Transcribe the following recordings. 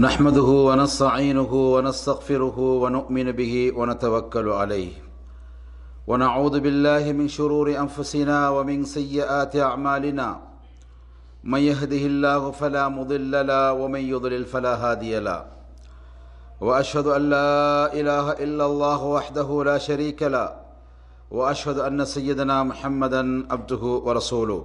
نحمده ونستعينه ونستغفره ونؤمن به ونتوكل عليه ونعوذ بالله من شرور انفسنا ومن سيئات اعمالنا من يهده الله فلا مضل له ومن يضلل فلا هادي له واشهد ان لا اله الا الله وحده لا شريك له واشهد ان سيدنا محمدا عبده ورسوله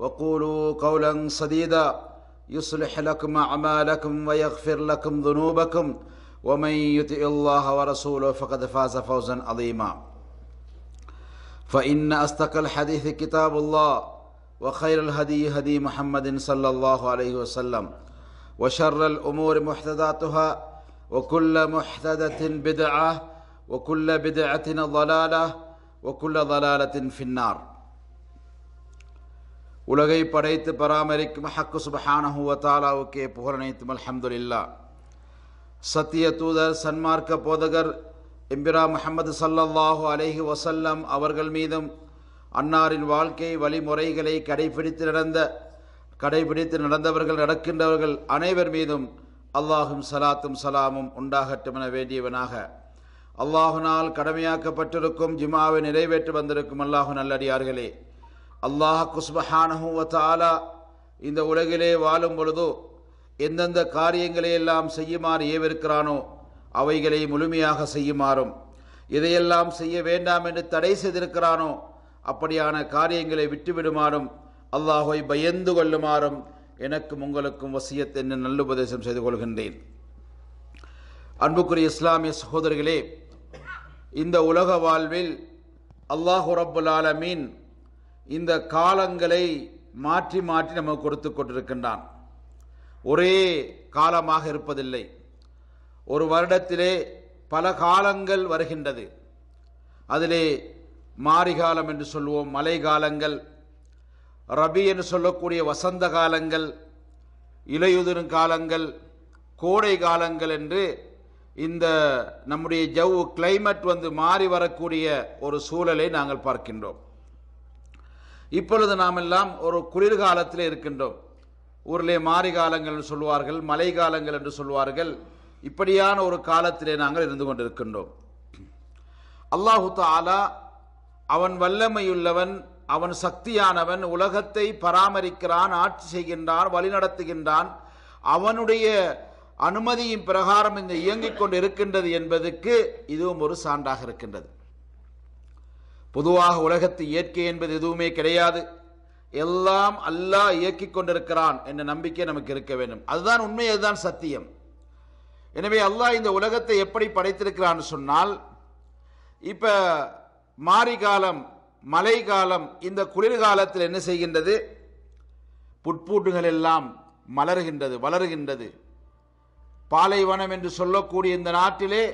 وقولوا قولا سديدا يصلح لكم اعمالكم ويغفر لكم ذنوبكم ومن يطع الله ورسوله فقد فاز فوزا عظيما فان اصدق الحديث كتاب الله وخير الهدي هدي محمد صلى الله عليه وسلم وشر الامور محدثاتها وكل محدثه بدعه وكل بدعه ضلاله وكل ضلاله في النار உலகை படைத்து பராமரிக்கும் ஹக்கு சுபஹானஹூவத்தாலாவுக்கே புகழனைத்தும் அலமதுல்லா சத்திய தூதர் சன்மார்க்க போதகர் எம்பிரா முஹம்மது சல்லல்லாஹு அலஹி வசல்லம் அவர்கள் மீதும் அன்னாரின் வாழ்க்கை வழிமுறைகளை கடைபிடித்து நடந்த கடைபிடித்து நடந்தவர்கள் நடக்கின்றவர்கள் அனைவர் மீதும் அல்லாஹும் சலாத்தும் சலாமும் உண்டாகட்டும் என வேண்டியவனாக அல்லாஹுனால் கடமையாக்கப்பட்டிருக்கும் ஜிமாவை நிறைவேற்றி வந்திருக்கும் அல்லாஹு நல்லடியார்களே அல்லாஹ் தாலா இந்த உலகிலே வாழும் பொழுதோ எந்தெந்த காரியங்களை எல்லாம் செய்யுமாறு ஏவிருக்கிறானோ அவைகளை முழுமையாக செய்யுமாறும் இதையெல்லாம் செய்ய வேண்டாம் என்று தடை செய்திருக்கிறானோ அப்படியான காரியங்களை விட்டுவிடுமாறும் அல்லாஹோய் பயந்து கொள்ளுமாறும் எனக்கும் உங்களுக்கும் வசியத் என்று உபதேசம் செய்து கொள்கின்றேன் அன்புக்குரிய இஸ்லாமிய சகோதரிகளே இந்த உலக வாழ்வில் அல்லாஹு ரபுல் ஆலமீன் இந்த காலங்களை மாற்றி மாற்றி நமக்கு கொடுத்து கொண்டிருக்கின்றான் ஒரே காலமாக இருப்பதில்லை ஒரு வருடத்திலே பல காலங்கள் வருகின்றது அதிலே மாரிகாலம் என்று சொல்லுவோம் மழை காலங்கள் ரபி என்று சொல்லக்கூடிய வசந்த காலங்கள் இலையுதிரும் காலங்கள் கோடை காலங்கள் என்று இந்த நம்முடைய ஜவ்வு கிளைமேட் வந்து மாறி வரக்கூடிய ஒரு சூழலை நாங்கள் பார்க்கின்றோம் இப்பொழுது நாம் எல்லாம் ஒரு குளிர்காலத்தில் இருக்கின்றோம் ஊரிலே மாறி காலங்கள் என்று சொல்வார்கள் மழை காலங்கள் என்று சொல்வார்கள் இப்படியான ஒரு காலத்திலே நாங்கள் இருந்து கொண்டிருக்கின்றோம் அல்லாஹு தாலா அவன் வல்லமையுள்ளவன் அவன் சக்தியானவன் உலகத்தை பராமரிக்கிறான் ஆட்சி செய்கின்றான் வழிநடத்துகின்றான் அவனுடைய அனுமதியின் பிரகாரம் இந்த இயங்கிக் கொண்டு இருக்கின்றது என்பதற்கு இதுவும் ஒரு சான்றாக இருக்கின்றது பொதுவாக உலகத்து இயற்கை என்பது எதுவுமே கிடையாது எல்லாம் அல்லாஹ் இயக்கி கொண்டிருக்கிறான் என்ற நம்பிக்கை நமக்கு இருக்க வேண்டும் அதுதான் உண்மை அதுதான் சத்தியம் எனவே அல்லாஹ் இந்த உலகத்தை எப்படி படைத்திருக்கிறான்னு சொன்னால் இப்போ மாரி காலம் மழை காலம் இந்த குளிர்காலத்தில் என்ன செய்கின்றது புட்பூட்டுகள் எல்லாம் மலர்கின்றது வளர்கின்றது பாலைவனம் என்று சொல்லக்கூடிய இந்த நாட்டிலே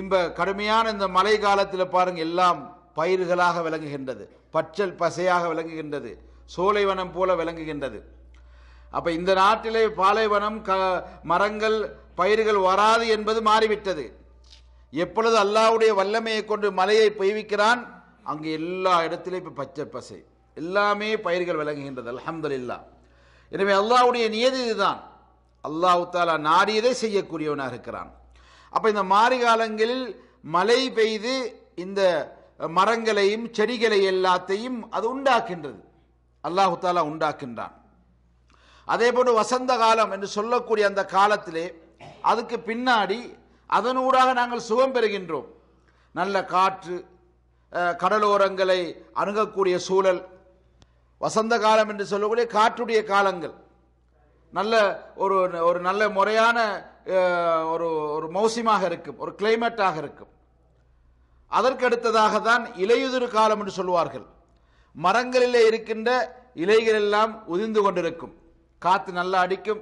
இம்ப கடுமையான இந்த மழை காலத்தில் பாருங்கள் எல்லாம் பயிர்களாக விளங்குகின்றது பச்சல் பசையாக விளங்குகின்றது சோலைவனம் போல விளங்குகின்றது அப்போ இந்த நாட்டிலே பாலைவனம் க மரங்கள் பயிர்கள் வராது என்பது மாறிவிட்டது எப்பொழுது அல்லாவுடைய வல்லமையை கொண்டு மலையை பெய்விக்கிறான் அங்கு எல்லா இடத்திலே இப்போ பச்சை பசை எல்லாமே பயிர்கள் விளங்குகின்றது அலமதுல்லா எனவே அல்லாவுடைய நியதி இதுதான் அல்லாஹு தாலா நாடியதை செய்யக்கூடியவனாக இருக்கிறான் அப்போ இந்த மாறி காலங்களில் மழை பெய்து இந்த மரங்களையும் செடிகளை எல்லாத்தையும் அது உண்டாக்கின்றது அல்லாஹு தாலா உண்டாக்கின்றான் அதே போன்று வசந்த காலம் என்று சொல்லக்கூடிய அந்த காலத்திலே அதுக்கு பின்னாடி அதனூடாக நாங்கள் சுகம் பெறுகின்றோம் நல்ல காற்று கடலோரங்களை அணுகக்கூடிய சூழல் வசந்த காலம் என்று சொல்லக்கூடிய காற்றுடைய காலங்கள் நல்ல ஒரு ஒரு நல்ல முறையான ஒரு ஒரு மௌசிமாக இருக்கும் ஒரு கிளைமேட்டாக இருக்கும் அதற்கடுத்ததாக தான் இலையுதிர் காலம் என்று சொல்வார்கள் மரங்களிலே இருக்கின்ற இலைகள் எல்லாம் உதிர்ந்து கொண்டிருக்கும் காற்று நல்லா அடிக்கும்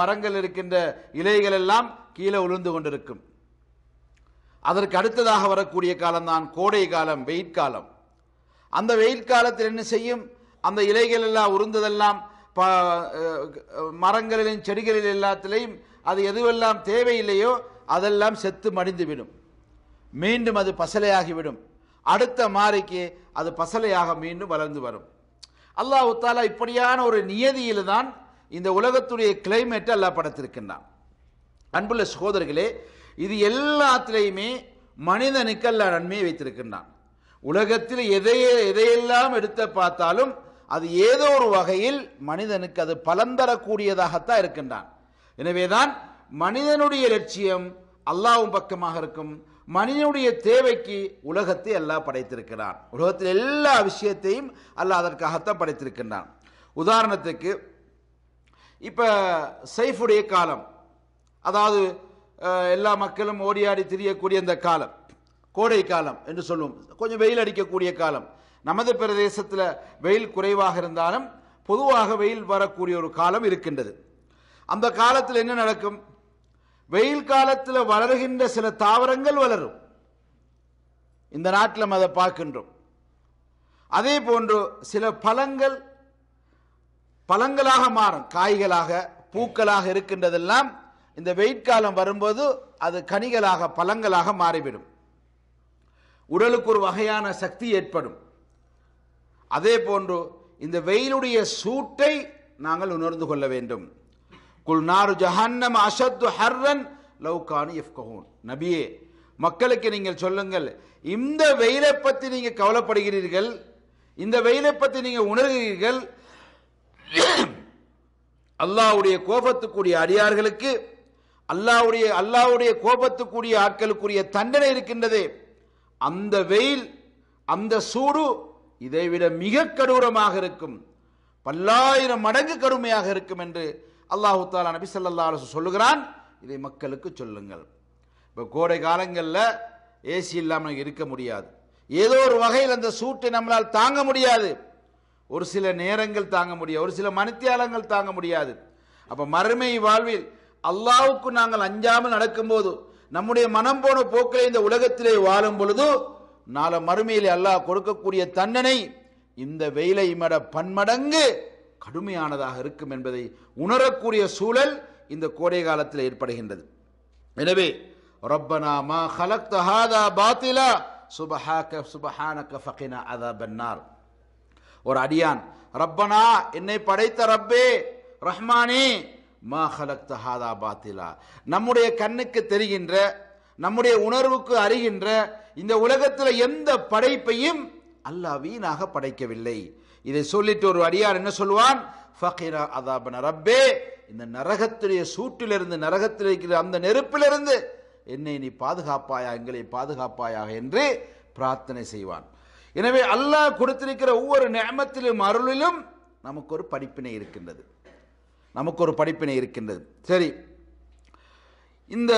மரங்கள் இருக்கின்ற இலைகள் எல்லாம் கீழே உளுந்து கொண்டிருக்கும் அதற்கு அடுத்ததாக வரக்கூடிய காலம் தான் கோடை காலம் வெயில் காலம் அந்த வெயில் காலத்தில் என்ன செய்யும் அந்த இலைகள் எல்லாம் உருந்ததெல்லாம் மரங்களிலும் செடிகளில் எல்லாத்திலையும் அது எதுவெல்லாம் தேவையில்லையோ அதெல்லாம் செத்து மடிந்துவிடும் மீண்டும் அது பசலையாகிவிடும் அடுத்த மாறிக்கு அது பசலையாக மீண்டும் வளர்ந்து வரும் அல்லாஹு தாலா இப்படியான ஒரு நியதியில் தான் இந்த உலகத்துடைய கிளைமேட்டை அல்லாஹ் படைத்திருக்கின்றான் அன்புள்ள சகோதரர்களே இது எல்லாத்திலையுமே மனிதனுக்கு அல்ல நன்மையை வைத்திருக்கின்றான் உலகத்தில் எதையே எதையெல்லாம் எடுத்து பார்த்தாலும் அது ஏதோ ஒரு வகையில் மனிதனுக்கு அது பலன் தரக்கூடியதாகத்தான் இருக்கின்றான் எனவேதான் மனிதனுடைய லட்சியம் அல்லாவும் பக்கமாக இருக்கும் மனிதனுடைய தேவைக்கு உலகத்தை எல்லாம் படைத்திருக்கிறான் உலகத்தில் எல்லா விஷயத்தையும் அல்ல அதற்காகத்தான் படைத்திருக்கின்றான் உதாரணத்துக்கு இப்போ சைஃபுடைய காலம் அதாவது எல்லா மக்களும் ஓடியாடி திரியக்கூடிய அந்த காலம் கோடை காலம் என்று சொல்லுவோம் கொஞ்சம் வெயில் அடிக்கக்கூடிய காலம் நமது பிரதேசத்தில் வெயில் குறைவாக இருந்தாலும் பொதுவாக வெயில் வரக்கூடிய ஒரு காலம் இருக்கின்றது அந்த காலத்தில் என்ன நடக்கும் வெயில் காலத்தில் வளர்கின்ற சில தாவரங்கள் வளரும் இந்த நாட்டில் நம்ம அதை பார்க்கின்றோம் அதே போன்று சில பழங்கள் பழங்களாக மாறும் காய்களாக பூக்களாக இருக்கின்றதெல்லாம் இந்த வெயில் காலம் வரும்போது அது கனிகளாக பழங்களாக மாறிவிடும் உடலுக்கு ஒரு வகையான சக்தி ஏற்படும் அதே போன்று இந்த வெயிலுடைய சூட்டை நாங்கள் உணர்ந்து கொள்ள வேண்டும் குல் ஜஹன்னம் அஷத்து ஹர்ரன் லவ்கானு எஃப்கஹூன் நபியே மக்களுக்கு நீங்கள் சொல்லுங்கள் இந்த வெயிலை பற்றி நீங்கள் கவலைப்படுகிறீர்கள் இந்த வெயிலை பற்றி நீங்கள் உணர்கிறீர்கள் அல்லாவுடைய கோபத்துக்குரிய அடியார்களுக்கு அல்லாவுடைய அல்லாவுடைய கோபத்துக்குரிய ஆட்களுக்குரிய தண்டனை இருக்கின்றதே அந்த வெயில் அந்த சூடு இதைவிட மிக கடூரமாக இருக்கும் பல்லாயிரம் மடங்கு கடுமையாக இருக்கும் என்று அல்லாஹு தாலா நபி சல்லா அலுவலம் சொல்லுகிறான் இதை மக்களுக்கு சொல்லுங்கள் இப்போ கோடை காலங்களில் ஏசி இல்லாமல் இருக்க முடியாது ஏதோ ஒரு வகையில் அந்த சூட்டை நம்மளால் தாங்க முடியாது ஒரு சில நேரங்கள் தாங்க முடியாது ஒரு சில மனித்தியாலங்கள் தாங்க முடியாது அப்போ மறுமை வாழ்வில் அல்லாவுக்கு நாங்கள் அஞ்சாமல் நடக்கும்போது நம்முடைய மனம் போன போக்கை இந்த உலகத்திலே வாழும் பொழுது நாளை மறுமையில் அல்லாஹ் கொடுக்கக்கூடிய தண்டனை இந்த வெயிலை மட பன்மடங்கு கடுமையானதாக இருக்கும் என்பதை உணரக்கூடிய சூழல் இந்த கோடை காலத்தில் ஏற்படுகின்றது எனவே ரப்பனா மா ஹலக்த ஹாதா பாத்திலா சுபஹாக சுபஹானக ஃபகினா அதா பென்னார் ஒரு அடியான் ரப்பனா என்னை படைத்த ரப்பே ரஹ்மானே மா ஹலக்த ஹாதா பாத்திலா நம்முடைய கண்ணுக்கு தெரிகின்ற நம்முடைய உணர்வுக்கு அறிகின்ற இந்த உலகத்தில் எந்த படைப்பையும் அல்லாஹ் வீணாக படைக்கவில்லை இதை சொல்லிட்டு ஒரு அடியார் என்ன சொல்லுவான் ஃபகீரா அதாபன ரப்பே இந்த நரகத்துடைய சூட்டிலிருந்து நரகத்தில் இருக்கிற அந்த நெருப்பிலிருந்து என்னை நீ பாதுகாப்பாயா எங்களை பாதுகாப்பாயாக என்று பிரார்த்தனை செய்வான் எனவே அல்லாஹ் கொடுத்திருக்கிற ஒவ்வொரு நேமத்திலும் அருளிலும் நமக்கு ஒரு படிப்பினை இருக்கின்றது நமக்கு ஒரு படிப்பினை இருக்கின்றது சரி இந்த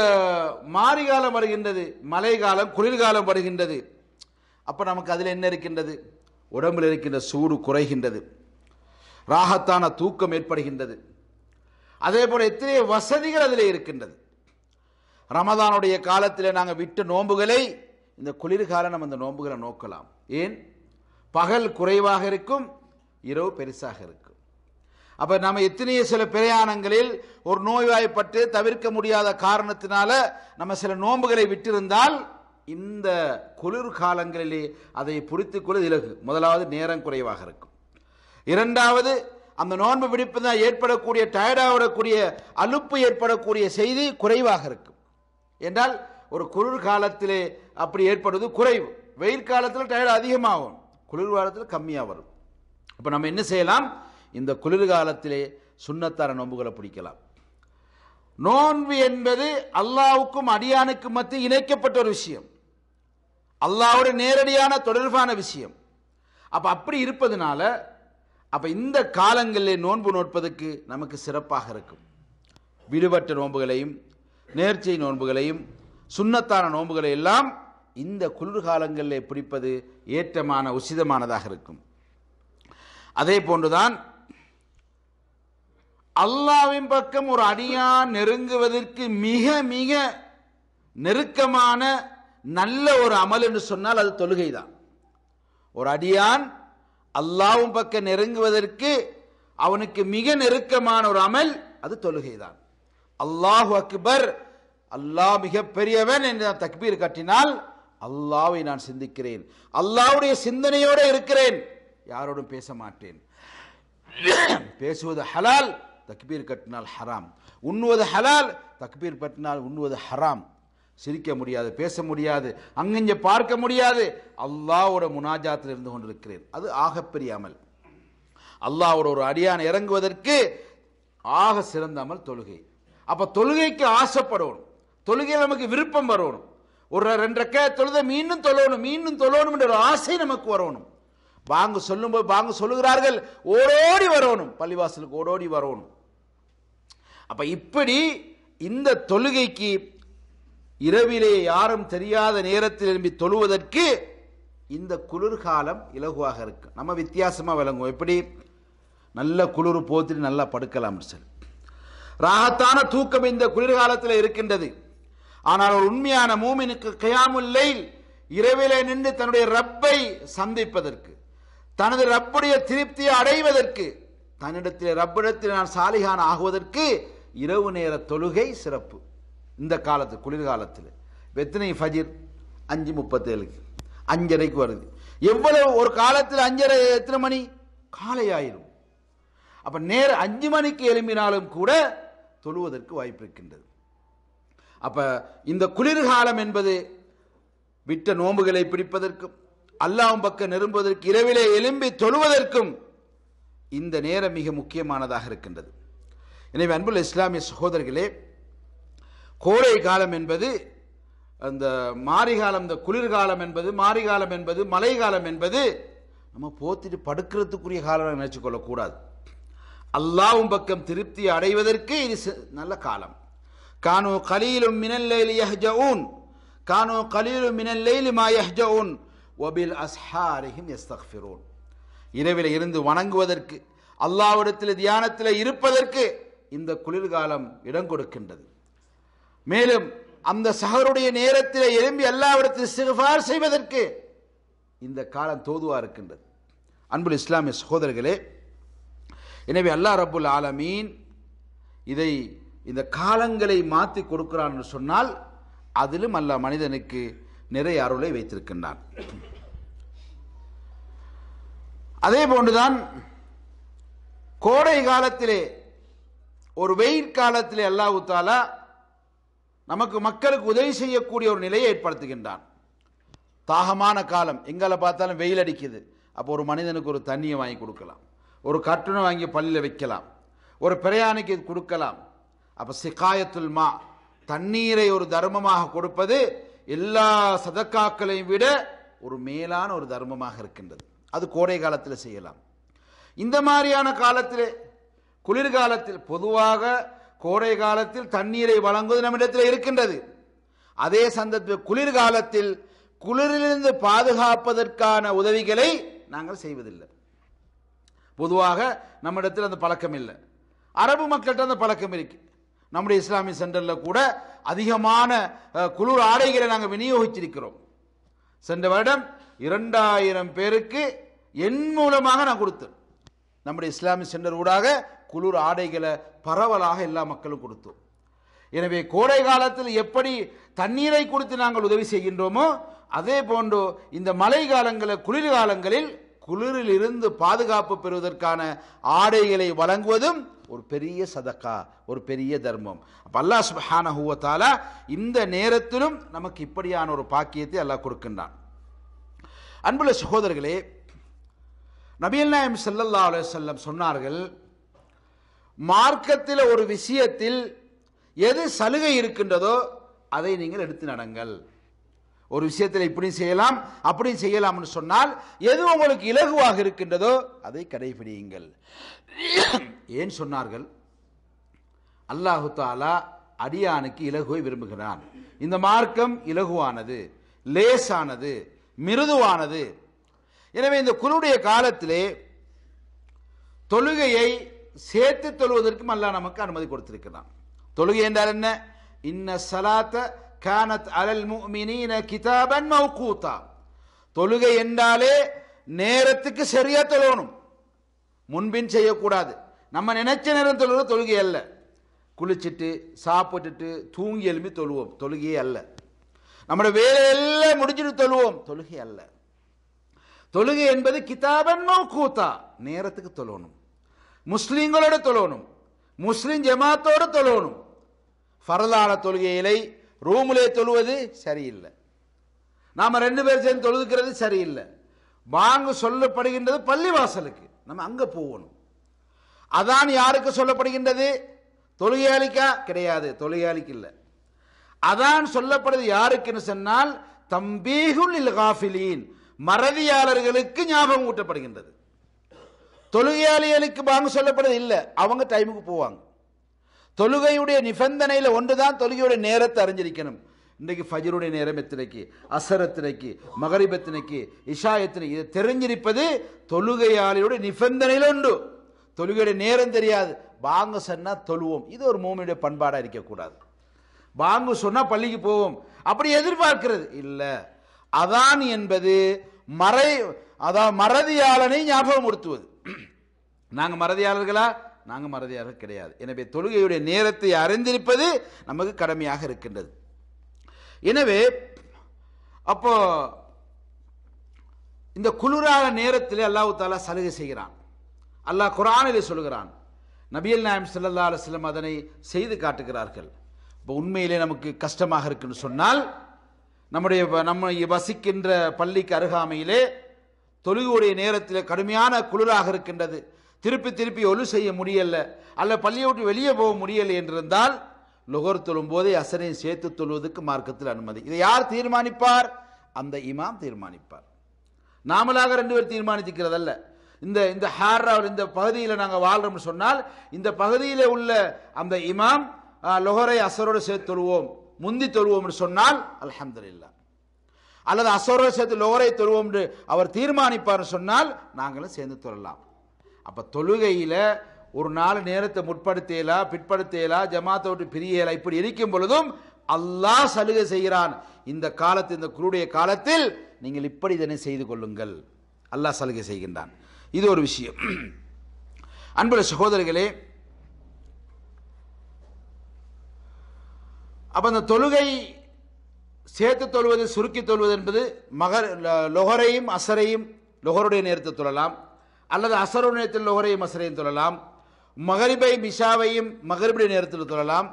மாரி காலம் வருகின்றது மழை காலம் குளிர்காலம் வருகின்றது அப்போ நமக்கு அதில் என்ன இருக்கின்றது உடம்பில் இருக்கின்ற சூடு குறைகின்றது ராகத்தான தூக்கம் ஏற்படுகின்றது அதே போல் எத்தனையோ வசதிகள் அதில் இருக்கின்றது ரமதானுடைய காலத்தில் நாங்கள் விட்ட நோன்புகளை இந்த குளிர்கால நம்ம இந்த நோன்புகளை நோக்கலாம் ஏன் பகல் குறைவாக இருக்கும் இரவு பெருசாக இருக்கும் அப்போ நம்ம எத்தனையோ சில பிரயாணங்களில் ஒரு நோய்வாய்ப்பட்டு தவிர்க்க முடியாத காரணத்தினால நம்ம சில நோன்புகளை விட்டிருந்தால் இந்த குளிர் காலங்களிலே அதை பிடித்துக்கொள்ள இலகு முதலாவது நேரம் குறைவாக இருக்கும் இரண்டாவது அந்த நோன்பு தான் ஏற்படக்கூடிய டயர்டாகிடக்கூடிய அலுப்பு ஏற்படக்கூடிய செய்தி குறைவாக இருக்கும் என்றால் ஒரு குளிர் காலத்திலே அப்படி ஏற்படுவது குறைவு வெயில் காலத்தில் டயர்டு அதிகமாகும் குளிர் காலத்தில் கம்மியாக வரும் இப்போ நம்ம என்ன செய்யலாம் இந்த குளிர் காலத்திலே சுண்ணத்தார நோன்புகளை பிடிக்கலாம் நோன்பு என்பது அல்லாவுக்கும் அடியானுக்கும் மத்திய இணைக்கப்பட்ட ஒரு விஷயம் அல்லாவோட நேரடியான தொடர்பான விஷயம் அப்போ அப்படி இருப்பதுனால அப்போ இந்த காலங்களில் நோன்பு நோட்பதற்கு நமக்கு சிறப்பாக இருக்கும் விடுபட்ட நோன்புகளையும் நேர்ச்சை நோன்புகளையும் சுண்ணத்தான நோன்புகளை எல்லாம் இந்த குளிர்காலங்களில் பிடிப்பது ஏற்றமான உசிதமானதாக இருக்கும் அதே போன்றுதான் அல்லாவின் பக்கம் ஒரு அடியான் நெருங்குவதற்கு மிக மிக நெருக்கமான நல்ல ஒரு அமல் என்று சொன்னால் அது தொழுகை தான் ஒரு அடியான் அல்லாவும் பக்கம் நெருங்குவதற்கு அவனுக்கு மிக நெருக்கமான ஒரு அமல் அது தொழுகை தான் அல்லாஹு அக்பர் அல்லாஹ் மிகப்பெரியவன் என்று நான் தக்பீர் கட்டினால் அல்லாவை நான் சிந்திக்கிறேன் அல்லாவுடைய சிந்தனையோடு இருக்கிறேன் யாரோடும் பேச மாட்டேன் பேசுவது ஹலால் தக்பீர் கட்டினால் ஹராம் உண்ணுவது ஹலால் தக்பீர் கட்டினால் உண்ணுவது ஹராம் சிரிக்க முடியாது பேச முடியாது அங்கிஞ்ச பார்க்க முடியாது அல்லாவோட முனாஜாத்தில் இருந்து கொண்டிருக்கிறேன் அது ஆகப்பெரிய அமல் அல்லாவோட ஒரு அடியான இறங்குவதற்கு ஆக சிறந்த அமல் தொழுகை அப்போ தொழுகைக்கு ஆசைப்படணும் தொழுகையில் நமக்கு விருப்பம் வரணும் ஒரு ரெண்டு கே தொழுத மீண்டும் தொழணும் மீண்டும் தொழணும்ன்ற ஒரு ஆசை நமக்கு வரணும் வாங்க சொல்லும்போது வாங்க சொல்லுகிறார்கள் ஓடோடி வரணும் பள்ளிவாசலுக்கு ஓடோடி வரணும் அப்போ இப்படி இந்த தொழுகைக்கு இரவிலே யாரும் தெரியாத நேரத்தில் எழும்பி தொழுவதற்கு இந்த குளிர்காலம் இலகுவாக இருக்கும் நம்ம வித்தியாசமாக விளங்குவோம் எப்படி நல்ல குளிர் போத்திட்டு நல்லா படுக்கலாம் சார் ராகத்தான தூக்கம் இந்த குளிர்காலத்தில் இருக்கின்றது ஆனால் ஒரு உண்மையான மூமினுக்கு கயாமுல்லை இரவிலே நின்று தன்னுடைய ரப்பை சந்திப்பதற்கு தனது ரப்புடைய திருப்தியை அடைவதற்கு தன்னிடத்தில் ரப்பிடத்தில் நான் சாலிகான் ஆகுவதற்கு இரவு நேர தொழுகை சிறப்பு இந்த காலத்து குளிர்காலத்தில் வெத்தனை ஃபஜிர் அஞ்சு முப்பத்தேழுக்கு அஞ்சரைக்கு வருது எவ்வளவு ஒரு காலத்தில் அஞ்சரை எத்தனை மணி காலை ஆயிரும் அப்போ நேர அஞ்சு மணிக்கு எழும்பினாலும் கூட தொழுவதற்கு வாய்ப்பு இருக்கின்றது அப்போ இந்த குளிர்காலம் என்பது விட்ட நோம்புகளை பிடிப்பதற்கும் அல்லாவும் பக்கம் நெரும்புவதற்கு இரவிலே எலும்பி தொழுவதற்கும் இந்த நேரம் மிக முக்கியமானதாக இருக்கின்றது எனவே அன்புள்ள இஸ்லாமிய சகோதரர்களே கோடை காலம் என்பது அந்த மாரிகாலம் இந்த குளிர்காலம் என்பது மாரிகாலம் என்பது மழை காலம் என்பது நம்ம போத்திட்டு படுக்கிறதுக்குரிய காலம் நினைச்சுக்கொள்ளக்கூடாது அல்லாவும் பக்கம் திருப்தி அடைவதற்கு இது நல்ல காலம் கானோ கலீலும் மினல்லைலி ஊன் கானோ கலீலும் மினல்லைலி மா யஹ்ஜவுன் ஒபில் அஸ்ஹாரிஹிம் எஸ்தக்ஃபிரூன் இரவில் இருந்து வணங்குவதற்கு அல்லாவிடத்தில் தியானத்தில் இருப்பதற்கு இந்த குளிர்காலம் இடம் கொடுக்கின்றது மேலும் அந்த சகருடைய நேரத்தில் எழும்பி எல்லாவிடத்தில் சிறுபார் செய்வதற்கு இந்த காலம் தோதுவா இருக்கின்றது அன்புல் இஸ்லாமிய சகோதரர்களே எனவே அல்லா ரபுல் ஆலமீன் இதை இந்த காலங்களை மாற்றி கொடுக்கிறான்னு சொன்னால் அதிலும் அல்ல மனிதனுக்கு நிறைய அருளை வைத்திருக்கின்றான் அதே போன்றுதான் கோடை காலத்திலே ஒரு வெயில் காலத்திலே அல்லாஹு நமக்கு மக்களுக்கு உதவி செய்யக்கூடிய ஒரு நிலையை ஏற்படுத்துகின்றான் தாகமான காலம் எங்களை பார்த்தாலும் வெயில் அடிக்குது அப்போ ஒரு மனிதனுக்கு ஒரு தண்ணியை வாங்கி கொடுக்கலாம் ஒரு கட்டணம் வாங்கி பள்ளியில் வைக்கலாம் ஒரு பிரயாணிக்கு கொடுக்கலாம் அப்போ சிகாயத்துல் மா தண்ணீரை ஒரு தர்மமாக கொடுப்பது எல்லா சதக்காக்களையும் விட ஒரு மேலான ஒரு தர்மமாக இருக்கின்றது அது கோடை காலத்தில் செய்யலாம் இந்த மாதிரியான காலத்தில் குளிர்காலத்தில் பொதுவாக கோடை காலத்தில் தண்ணீரை வழங்குவது நம்மிடத்தில் இருக்கின்றது அதே சந்தர்ப்ப குளிர்காலத்தில் குளிரிலிருந்து பாதுகாப்பதற்கான உதவிகளை நாங்கள் செய்வதில்லை பொதுவாக நம்மிடத்தில் அந்த பழக்கம் இல்லை அரபு மக்கள்கிட்ட அந்த பழக்கம் இருக்கு நம்முடைய இஸ்லாமிய சென்டரில் கூட அதிகமான குளிர் ஆடைகளை நாங்கள் விநியோகிச்சிருக்கிறோம் சென்ற வருடம் இரண்டாயிரம் பேருக்கு என் மூலமாக நான் கொடுத்தேன் நம்முடைய இஸ்லாமிய சென்டர் ஊடாக குளிர் ஆடைகளை பரவலாக எல்லா மக்களும் கொடுத்தோம் எனவே கோடை காலத்தில் எப்படி தண்ணீரை கொடுத்து நாங்கள் உதவி செய்கின்றோமோ அதே போன்றோ இந்த மழை காலங்களில் குளிர் காலங்களில் குளிரில் இருந்து பாதுகாப்பு பெறுவதற்கான ஆடைகளை வழங்குவதும் ஒரு பெரிய சதக்கா ஒரு பெரிய தர்மம் அல்லா அல்லாஹ் சுபஹான இந்த நேரத்திலும் நமக்கு இப்படியான ஒரு பாக்கியத்தை அல்லா கொடுக்கின்றான் அன்புள்ள சகோதரர்களே நபீல் நாயம் செல்லல்லா அலுவலம் சொன்னார்கள் மார்க்கத்தில் ஒரு விஷயத்தில் எது சலுகை இருக்கின்றதோ அதை நீங்கள் எடுத்து நடங்கள் ஒரு விஷயத்தில் இப்படி செய்யலாம் அப்படி செய்யலாம்னு சொன்னால் எது உங்களுக்கு இலகுவாக இருக்கின்றதோ அதை கடைபிடியுங்கள் ஏன் சொன்னார்கள் அல்லாஹு தாலா அடியானுக்கு இலகுவை விரும்புகிறான் இந்த மார்க்கம் இலகுவானது லேசானது மிருதுவானது எனவே இந்த குருடைய காலத்திலே தொழுகையை சேர்த்து தொழுவதற்கும் அல்லாஹ் நமக்கு அனுமதி கொடுத்திருக்கிறான் தொழுகை என்றால் என்ன இன்ன சலாத்த கானத் அலல் முமினீன கிதாபன் மௌகூத்தா தொழுகை என்றாலே நேரத்துக்கு சரியா தொழணும் முன்பின் செய்யக்கூடாது நம்ம நினைச்ச நேரம் தொழுவது தொழுகை அல்ல குளிச்சுட்டு சாப்பிட்டுட்டு தூங்கி எழுப்பி தொழுவோம் தொழுகையே அல்ல நம்மளோட வேலையெல்லாம் முடிச்சுட்டு தொழுவோம் தொழுகை அல்ல தொழுகை என்பது கிதாபன் கூத்தா நேரத்துக்கு தொழுவணும் முஸ்லீம்களோட தொழணும் முஸ்லீம் ஜமாத்தோடு தொழணும் ஃபரதான தொழுகையிலை ரூமிலே தொழுவது சரியில்லை நாம் ரெண்டு பேர் சேர்ந்து தொழுதுக்கிறது சரியில்லை வாங்க சொல்லப்படுகின்றது பள்ளிவாசலுக்கு நம்ம அங்கே போகணும் அதான் யாருக்கு சொல்லப்படுகின்றது தொழுகையாளிக்கா கிடையாது தொழுகையாளிக்கு இல்லை அதான் சொல்லப்படுது யாருக்குன்னு சொன்னால் தம்பீகுல் இல் காஃபிலீன் மறதியாளர்களுக்கு ஞாபகம் ஊட்டப்படுகின்றது தொழுகையாளிகளுக்கு பாங்க சொல்லப்படுறது இல்லை அவங்க டைமுக்கு போவாங்க தொழுகையுடைய நிபந்தனையில் ஒன்று தான் தொழுகையுடைய நேரத்தை அறிஞ்சிருக்கணும் இன்றைக்கு ஃபஜருடைய நேரம் எத்தனைக்கு அசரத்தினைக்கு மகரிபத்தினைக்கு மகரிப் இஷா இதை தெரிஞ்சிருப்பது தொழுகையாளியுடைய நிபந்தனையில் உண்டு தொழுகையுடைய நேரம் தெரியாது வாங்க சொன்னால் தொழுவோம் இது ஒரு மூமியுடைய பண்பாடாக இருக்கக்கூடாது வாங்க சொன்னால் பள்ளிக்கு போவோம் அப்படி எதிர்பார்க்கிறது இல்லை அதான் என்பது மறை அதான் மறதியாளனை ஞாபகம் உறுத்துவது நாங்கள் மறதியாளர்களா நாங்கள் மறதியாளர்கள் கிடையாது எனவே தொழுகையுடைய நேரத்தை அறிந்திருப்பது நமக்கு கடமையாக இருக்கின்றது எனவே அப்போ இந்த குளிரான நேரத்தில் அல்லாஹு தாலா சலுகை செய்கிறான் அல்லாஹ் குரானில் சொல்கிறான் நபியல் நாயம் சல்லா அலுவலம் அதனை செய்து காட்டுகிறார்கள் இப்போ உண்மையிலே நமக்கு கஷ்டமாக இருக்குன்னு சொன்னால் நம்முடைய நம்ம வசிக்கின்ற பள்ளிக்கு அருகாமையிலே தொழுகையுடைய நேரத்தில் கடுமையான குளிராக இருக்கின்றது திருப்பி திருப்பி ஒலு செய்ய முடியல அல்ல பள்ளியை விட்டு வெளியே போக முடியலை என்றிருந்தால் நுகர் தொழும் போதே அசனையும் சேர்த்து தொழுவதற்கு மார்க்கத்தில் அனுமதி இதை யார் தீர்மானிப்பார் அந்த இமாம் தீர்மானிப்பார் நாமளாக ரெண்டு பேர் தீர்மானித்துக்கிறதல்ல இந்த இந்த ஹாரா இந்த பகுதியில் நாங்கள் வாழ்கிறோம்னு சொன்னால் இந்த பகுதியில் உள்ள அந்த இமாம் லொஹரை அசரோடு சேர்த்து தொழுவோம் முந்தி தொழுவோம்னு சொன்னால் இல்லா அல்லது அசரோடு சேர்த்து லொஹரை தொழுவோம்னு அவர் தீர்மானிப்பார்னு சொன்னால் நாங்களும் சேர்ந்து தொழலாம் அப்போ தொழுகையில் ஒரு நாள் நேரத்தை முற்படுத்தேலா பிற்படுத்தேலா ஜமாத்தோடு பிரியலா இப்படி இருக்கும் பொழுதும் அல்லாஹ் சலுகை செய்கிறான் இந்த காலத்து இந்த குருடைய காலத்தில் நீங்கள் இப்படி இதனை செய்து கொள்ளுங்கள் அல்லாஹ் சலுகை செய்கின்றான் இது ஒரு விஷயம் அன்பு சகோதரர்களே அப்போ அந்த தொழுகை சேர்த்து தொழுவது சுருக்கி தொழுவது என்பது மகர் லொஹரையும் அசரையும் லொஹருடைய நேரத்தை தொழலாம் அல்லது அசரு நேரத்தில் லோகரையும் அசரையும் தொழலாம் மகரிபை மிஷாவையும் மகரிபுடைய நேரத்தில் தொழலாம்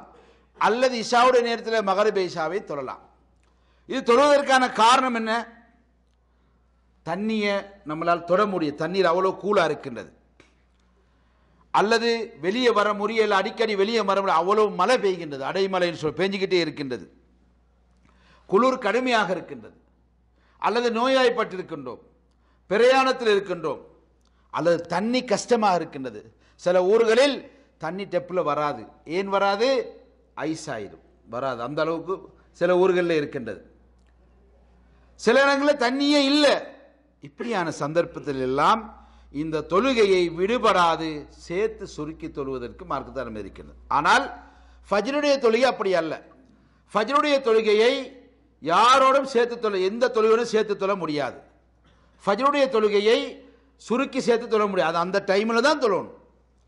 அல்லது இஷாவுடைய நேரத்தில் மகரிபை இஷாவை தொழலாம் இது தொழுவதற்கான காரணம் என்ன தண்ணியை நம்மளால் தொட முடியும் தண்ணீர் அவ்வளோ கூலாக இருக்கின்றது அல்லது வெளியே வர முறியல் அடிக்கடி வெளியே வர முடியல அவ்வளோ மழை பெய்கின்றது அடைமலைன்னு சொல்லி பெஞ்சிக்கிட்டே இருக்கின்றது குளிர் கடுமையாக இருக்கின்றது அல்லது நோயாய்ப்பட்டிருக்கின்றோம் பிரயாணத்தில் இருக்கின்றோம் அல்லது தண்ணி கஷ்டமாக இருக்கின்றது சில ஊர்களில் தண்ணி டெப்பில் வராது ஏன் வராது ஐஸ் ஆயிடும் வராது அந்த அளவுக்கு சில ஊர்களில் இருக்கின்றது சில இடங்களில் தண்ணியே இல்லை இப்படியான சந்தர்ப்பத்தில் எல்லாம் இந்த தொழுகையை விடுபடாது சேர்த்து சுருக்கி தொழுவதற்கு மார்க்கத்தாரம் இருக்கின்றது ஆனால் ஃபஜ்ருடைய தொழுகை அப்படி அல்ல ஃபஜ்ருடைய தொழுகையை யாரோடும் சேர்த்து தொழ எந்த தொழுகையோடும் சேர்த்து தொழ முடியாது ஃபஜ்ருடைய தொழுகையை சுருக்கி சேர்த்து தொழ முடியாது அந்த டைமில் தான் தொழணும்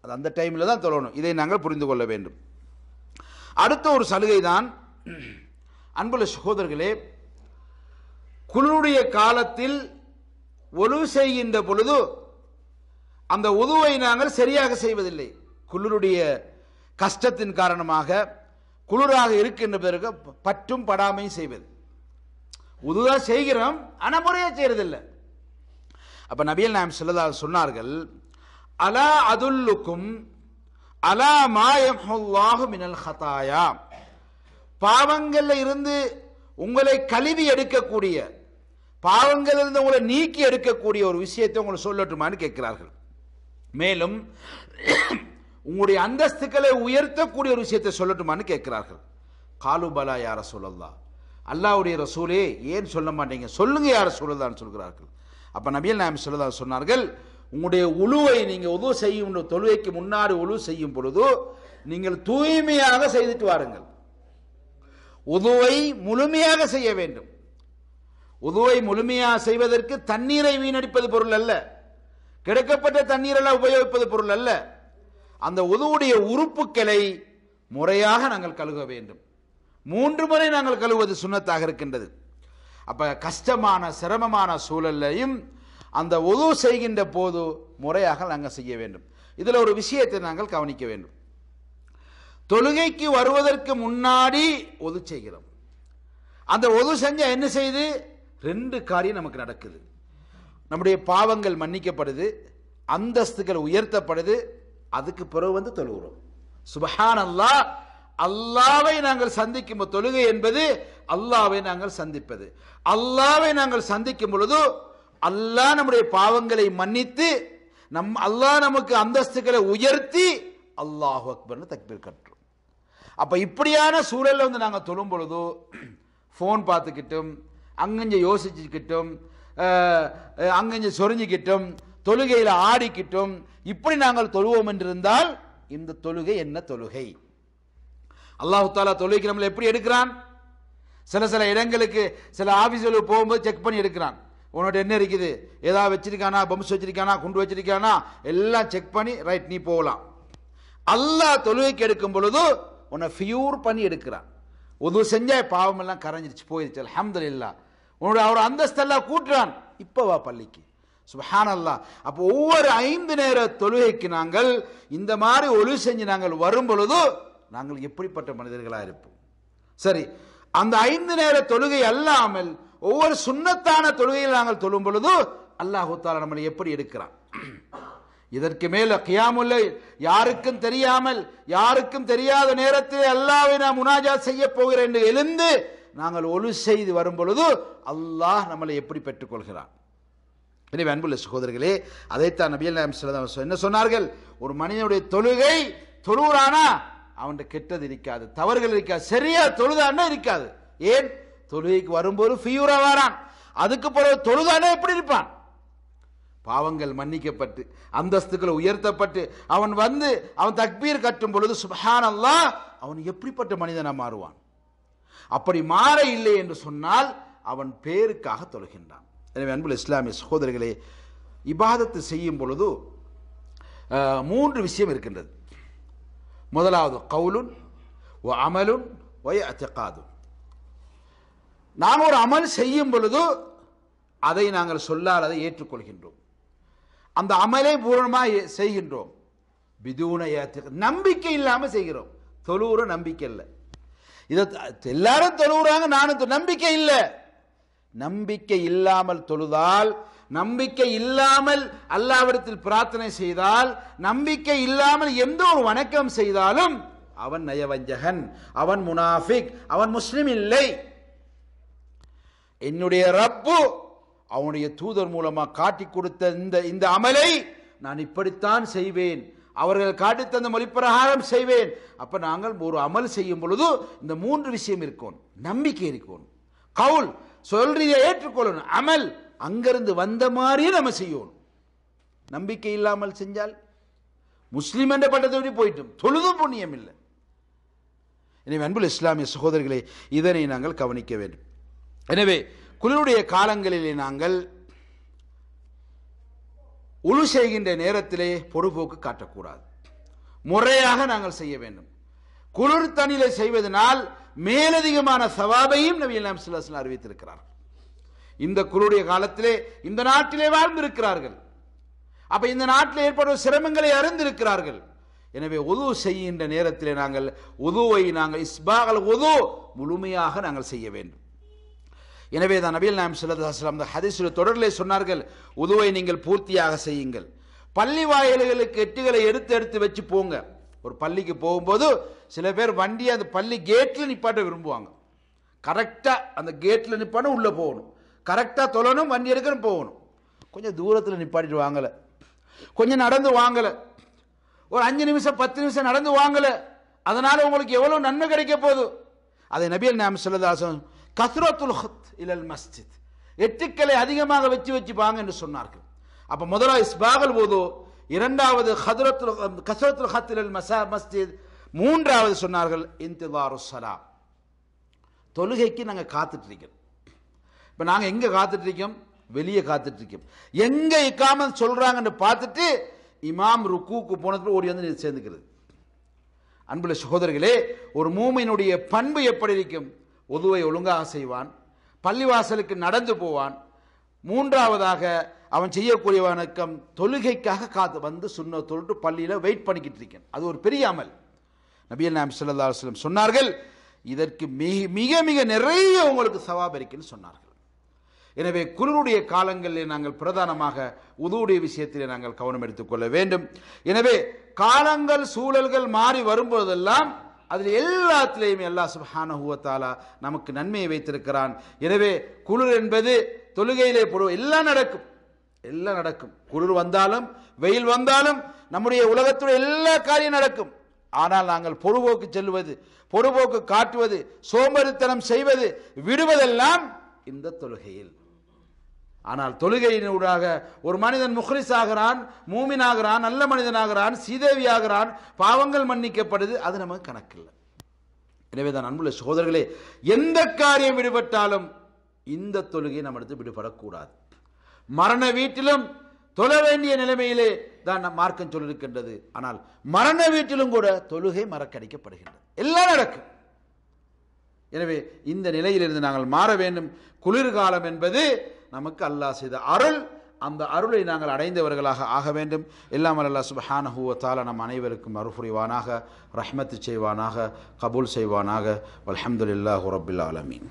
அது அந்த டைமில் தான் தொழணும் இதை நாங்கள் புரிந்து கொள்ள வேண்டும் அடுத்த ஒரு சலுகை தான் அன்புள்ள சகோதரர்களே குளிருடைய காலத்தில் ஒழு செய்கின்ற பொழுது அந்த உதுவை நாங்கள் சரியாக செய்வதில்லை குளிருடைய கஷ்டத்தின் காரணமாக குளிராக இருக்கின்ற பிறகு பற்றும் படாமையும் செய்வது உதுதான் செய்கிறோம் ஆனால் முறையாக செய்கிறதில்லை அப்போ நபியல் நாயம் செல்லதா சொன்னார்கள் அலா அதுல்லுக்கும் அலா மாயம் மினல் ஹதாயா பாவங்களில் இருந்து உங்களை கழுவி எடுக்கக்கூடிய பாவங்கள் இருந்து உங்களை நீக்கி எடுக்கக்கூடிய ஒரு விஷயத்தை உங்களை சொல்லட்டுமான்னு கேட்கிறார்கள் மேலும் உங்களுடைய அந்தஸ்துக்களை உயர்த்தக்கூடிய ஒரு விஷயத்தை சொல்லட்டுமான்னு கேட்கிறார்கள் காலுபலா யார சொல்லலாம் அல்லாவுடைய ரசூலே ஏன் சொல்ல மாட்டீங்க சொல்லுங்க யார சொல்லலான்னு சொல்கிறார்கள் அப்போ நபியல் நாம் சொல்லதா சொன்னார்கள் உங்களுடைய உழுவை நீங்கள் உதவு செய்யும் தொழுகைக்கு முன்னாடி உழு செய்யும் பொழுது நீங்கள் தூய்மையாக செய்துட்டு வாருங்கள் உதுவை முழுமையாக செய்ய வேண்டும் உதுவை முழுமையாக செய்வதற்கு தண்ணீரை வீணடிப்பது பொருள் அல்ல கிடைக்கப்பட்ட தண்ணீரெல்லாம் உபயோகிப்பது பொருள் அல்ல அந்த உதுவுடைய உறுப்புகளை முறையாக நாங்கள் கழுக வேண்டும் மூன்று முறை நாங்கள் கழுவுவது சுண்ணத்தாக இருக்கின்றது அப்போ கஷ்டமான சிரமமான சூழல்லையும் அந்த உதவு செய்கின்ற போது முறையாக நாங்கள் செய்ய வேண்டும் இதில் ஒரு விஷயத்தை நாங்கள் கவனிக்க வேண்டும் தொழுகைக்கு வருவதற்கு முன்னாடி ஒது செய்கிறோம் அந்த ஒது செஞ்சால் என்ன செய்து ரெண்டு காரியம் நமக்கு நடக்குது நம்முடைய பாவங்கள் மன்னிக்கப்படுது அந்தஸ்துகள் உயர்த்தப்படுது அதுக்கு பிறகு வந்து தொழுகிறோம் சுபஹான் அல்லாவை நாங்கள் சந்திக்கும் தொழுகை என்பது அல்லாவை நாங்கள் சந்திப்பது அல்லாவை நாங்கள் சந்திக்கும் பொழுது அல்லாஹ் நம்முடைய பாவங்களை மன்னித்து நம் அல்லாஹ் நமக்கு அந்தஸ்துகளை உயர்த்தி அல்லாஹ் அக்பர்னு தக்பீர் கட்டுறோம் அப்போ இப்படியான சூழலில் வந்து நாங்கள் தொழும் பொழுது ஃபோன் பார்த்துக்கிட்டும் அங்கஞ்ச யோசிச்சுக்கிட்டும் அங்கஞ்ச சொரிஞ்சிக்கிட்டும் தொழுகையில் ஆடிக்கிட்டும் இப்படி நாங்கள் தொழுவோம் என்றிருந்தால் இந்த தொழுகை என்ன தொழுகை அல்லாஹு தாலா நம்மளை எப்படி எடுக்கிறான் சில சில இடங்களுக்கு சில ஆஃபீஸ்களுக்கு போகும்போது செக் பண்ணி எடுக்கிறான் உன்னோட என்ன இருக்குது ஏதாவது வச்சிருக்கானா பம்ஸ் வச்சிருக்கானா குண்டு வச்சிருக்கானா எல்லாம் செக் பண்ணி ரைட் நீ போகலாம் அல்லாஹ் தொழுகைக்கு எடுக்கும் பொழுது உன்னை ஃபியூர் பண்ணி எடுக்கிறான் உதவு செஞ்சால் பாவம் எல்லாம் கரைஞ்சிருச்சு போயிருச்சு அலமது இல்லா உன்னோட அவர் அந்தஸ்தெல்லாம் கூட்டுறான் இப்போ வா பள்ளிக்கு சுபஹான் அல்லா அப்போ ஒவ்வொரு ஐந்து நேர தொழுகைக்கு நாங்கள் இந்த மாதிரி ஒழு செஞ்சு நாங்கள் வரும் பொழுது நாங்கள் எப்படிப்பட்ட மனிதர்களாக இருப்போம் சரி அந்த ஐந்து நேர தொழுகை அல்லாமல் ஒவ்வொரு சுண்ணத்தான தொழுகையில் நாங்கள் தொழும் பொழுது அல்லாஹு நம்மளை எப்படி எடுக்கிறான் இதற்கு மேல கியாமுல்ல யாருக்கும் தெரியாமல் யாருக்கும் தெரியாத நேரத்தில் அல்லாவை நான் முனாஜா செய்ய போகிறேன் என்று எழுந்து நாங்கள் ஒழு செய்து வரும் பொழுது அல்லாஹ் நம்மளை எப்படி பெற்றுக்கொள்கிறான் எனவே அன்புள்ள சகோதரர்களே அதைத்தான் நபியல் என்ன சொன்னார்கள் ஒரு மனிதனுடைய தொழுகை தொழுகிறானா அவன்கிட்ட கெட்டது இருக்காது தவறுகள் இருக்காது சரியா தொழுதான்னா இருக்காது ஏன் தொழுகைக்கு வரும்போது ஃபியூரா வரான் அதுக்கு பிறகு தொழுதானே எப்படி இருப்பான் பாவங்கள் மன்னிக்கப்பட்டு அந்தஸ்துக்களை உயர்த்தப்பட்டு அவன் வந்து அவன் தக்பீர் கட்டும் பொழுது சுபஹானல்லா அவன் எப்படிப்பட்ட மனிதனாக மாறுவான் அப்படி மாற இல்லை என்று சொன்னால் அவன் பேருக்காக தொழுகின்றான் எனவே அன்புல் இஸ்லாமிய சகோதரிகளே இபாதத்து செய்யும் பொழுது மூன்று விஷயம் இருக்கின்றது முதலாவது கவுலுன் ஓ அமலுன் ஒய் அத்திகாது நாம் ஒரு அமல் செய்யும் பொழுது அதை நாங்கள் அதை ஏற்றுக்கொள்கின்றோம் அந்த அமலை பூரணமாக செய்கின்றோம் ஏற்று நம்பிக்கை இல்லாமல் செய்கிறோம் தொழுவுற நம்பிக்கை இல்லை இதை எல்லாரும் தொழுகிறாங்க நானும் நம்பிக்கை இல்லை நம்பிக்கை இல்லாமல் தொழுதால் நம்பிக்கை இல்லாமல் அல்லாவிடத்தில் பிரார்த்தனை செய்தால் நம்பிக்கை இல்லாமல் எந்த ஒரு வணக்கம் செய்தாலும் அவன் நயவஞ்சகன் அவன் முனாஃபிக் அவன் முஸ்லிம் இல்லை என்னுடைய ரப்பு அவனுடைய தூதர் மூலமாக காட்டி கொடுத்த இந்த இந்த அமலை நான் இப்படித்தான் செய்வேன் அவர்கள் காட்டி தந்த மொழி பிரகாரம் செய்வேன் அப்போ நாங்கள் ஒரு அமல் செய்யும் பொழுது இந்த மூன்று விஷயம் இருக்கும் நம்பிக்கை இருக்கும் கவுல் சொல்றீங்க ஏற்றுக்கொள்ளணும் அமல் அங்கிருந்து வந்த மாதிரியே நம்ம செய்யணும் நம்பிக்கை இல்லாமல் செஞ்சால் முஸ்லீம் என்ற பட்டத்தோடு போயிட்டோம் தொழுதும் புண்ணியம் இல்லை எனவே அன்புல் இஸ்லாமிய சகோதரிகளை இதனை நாங்கள் கவனிக்க வேண்டும் எனவே குளிருடைய காலங்களிலே நாங்கள் உழு செய்கின்ற நேரத்திலே பொறுப்போக்கு காட்டக்கூடாது முறையாக நாங்கள் செய்ய வேண்டும் குளிர் தண்ணியில் செய்வதனால் மேலதிகமான சவாபையும் நவீன இல்லாம் அறிவித்திருக்கிறார் இந்த குருடைய காலத்திலே இந்த நாட்டிலே வாழ்ந்திருக்கிறார்கள் அப்ப இந்த நாட்டில் ஏற்படும் சிரமங்களை அறிந்திருக்கிறார்கள் எனவே உது செய்கின்ற நேரத்திலே நாங்கள் உதுவை நாங்கள் இஸ்பாகல் உது முழுமையாக நாங்கள் செய்ய வேண்டும் எனவே தான் நபியல் நாம் சுல்லாஸ்லாம் அந்த ஹதீஸில் தொடரிலே சொன்னார்கள் உதுவை நீங்கள் பூர்த்தியாக செய்யுங்கள் பள்ளி வாயில்களுக்கு எட்டுகளை எடுத்து எடுத்து வச்சு போங்க ஒரு பள்ளிக்கு போகும்போது சில பேர் வண்டியை அந்த பள்ளி கேட்டில் நிப்பாட்ட விரும்புவாங்க கரெக்டாக அந்த கேட்டில் நிப்பாட்ட உள்ளே போகணும் கரெக்டாக தொலைணும் வண்டி எடுக்கணும் போகணும் கொஞ்சம் தூரத்தில் நிப்பாட்டிட்டு வாங்கலை கொஞ்சம் நடந்து வாங்கலை ஒரு அஞ்சு நிமிஷம் பத்து நிமிஷம் நடந்து வாங்கலை அதனால் உங்களுக்கு எவ்வளோ நன்மை கிடைக்க போகுது அதை நபியல் நாம் சொல்லதாசன் கத்ரோத்துல் ஹத் இலல் மஸ்ஜித் எட்டுக்களை அதிகமாக வச்சு வச்சுப்பாங்க என்று சொன்னார்கள் அப்போ இஸ் இஸ்பாகல் போதோ இரண்டாவது ஹதரத்துல் கசரத்துல் ஹத் மசா மஸ்ஜித் மூன்றாவது சொன்னார்கள் இந்திவாரு சலாம் தொழுகைக்கு நாங்கள் காத்துட்டு இருக்கிறோம் இப்போ நாங்கள் எங்கே காத்துட்ருக்கோம் வெளியே காத்துட்ருக்கோம் எங்கே இக்காமல் சொல்கிறாங்கன்னு பார்த்துட்டு இமாம் ருக்கூக்கு போனதுக்கு ஓடி வந்து சேர்ந்துக்கிறது அன்புள்ள சகோதரர்களே ஒரு மூமையினுடைய பண்பு எப்படி இருக்கும் ஒதுவை ஒழுங்காக செய்வான் பள்ளிவாசலுக்கு நடந்து போவான் மூன்றாவதாக அவன் செய்யக்கூடிய வணக்கம் தொழுகைக்காக காத்து வந்து சுண்ண தொழுட்டு பள்ளியில் வெயிட் பண்ணிக்கிட்டு இருக்கேன் அது ஒரு பெரிய அமல் நபியல் நாம் சொல்லம் சொன்னார்கள் இதற்கு மிக மிக மிக நிறைய உங்களுக்கு சவாபரிக்குன்னு சொன்னார்கள் எனவே குளிருடைய காலங்களில் நாங்கள் பிரதானமாக உதவுடைய விஷயத்திலே நாங்கள் கவனம் எடுத்துக்கொள்ள வேண்டும் எனவே காலங்கள் சூழல்கள் மாறி வரும்போதெல்லாம் அதில் எல்லாத்திலேயுமே அல்லா சுபஹான நமக்கு நன்மையை வைத்திருக்கிறான் எனவே குளிர் என்பது தொழுகையிலே பொருள் எல்லாம் நடக்கும் எல்லாம் நடக்கும் குளிர் வந்தாலும் வெயில் வந்தாலும் நம்முடைய உலகத்துடைய எல்லா காரியம் நடக்கும் ஆனால் நாங்கள் பொறுபோக்கு செல்வது பொறுபோக்கு காட்டுவது சோம்பரித்தனம் செய்வது விடுவதெல்லாம் இந்த தொழுகையில் ஆனால் தொழுகையினூடாக ஒரு மனிதன் முஹ்ரிஸ் ஆகிறான் மூமினாகிறான் நல்ல மனிதனாகிறான் சீதேவி ஆகிறான் பாவங்கள் மன்னிக்கப்படுது அது நமக்கு கணக்கில்லை எனவே தான் அன்புள்ள சகோதரர்களே எந்த காரியம் விடுபட்டாலும் இந்த தொழுகை நம்ம எடுத்து விடுபடக்கூடாது மரண வீட்டிலும் தொழ வேண்டிய நிலைமையிலே தான் மார்க்கம் சொல்லிருக்கின்றது ஆனால் மரண வீட்டிலும் கூட தொழுகை மறக்கடிக்கப்படுகின்றது எல்லாம் நடக்கும் எனவே இந்த நிலையிலிருந்து நாங்கள் மாற வேண்டும் குளிர்காலம் என்பது நமக்கு அல்லாஹ் செய்த அருள் அந்த அருளை நாங்கள் அடைந்தவர்களாக ஆக வேண்டும் இல்லாமல் அல்லா ஹூவத்தால் நம் அனைவருக்கும் அருபுரிவானாக ரஹ்மத்து செய்வானாக கபூல் செய்வானாக அலமதுல்லாஹு ரபில் ஆலமீன்